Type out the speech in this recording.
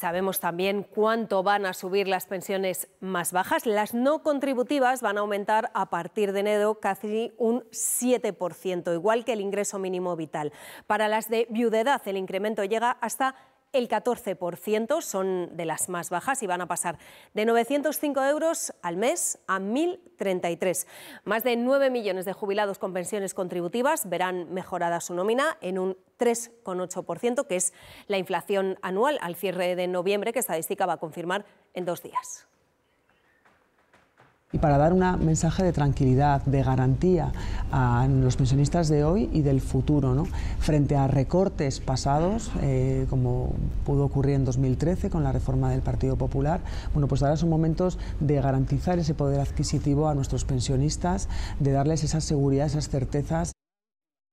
Sabemos también cuánto van a subir las pensiones más bajas. Las no contributivas van a aumentar a partir de enero casi un 7%, igual que el ingreso mínimo vital. Para las de viudedad, el incremento llega hasta el 14%, son de las más bajas y van a pasar de 905 euros al mes a 1.033. Más de 9 millones de jubilados con pensiones contributivas verán mejorada su nómina en un 3,8%, que es la inflación anual al cierre de noviembre, que estadística va a confirmar en dos días y para dar un mensaje de tranquilidad, de garantía a los pensionistas de hoy y del futuro, ¿no? frente a recortes pasados, eh, como pudo ocurrir en 2013 con la reforma del Partido Popular. Bueno, pues ahora son momentos de garantizar ese poder adquisitivo a nuestros pensionistas, de darles esa seguridad, esas certezas.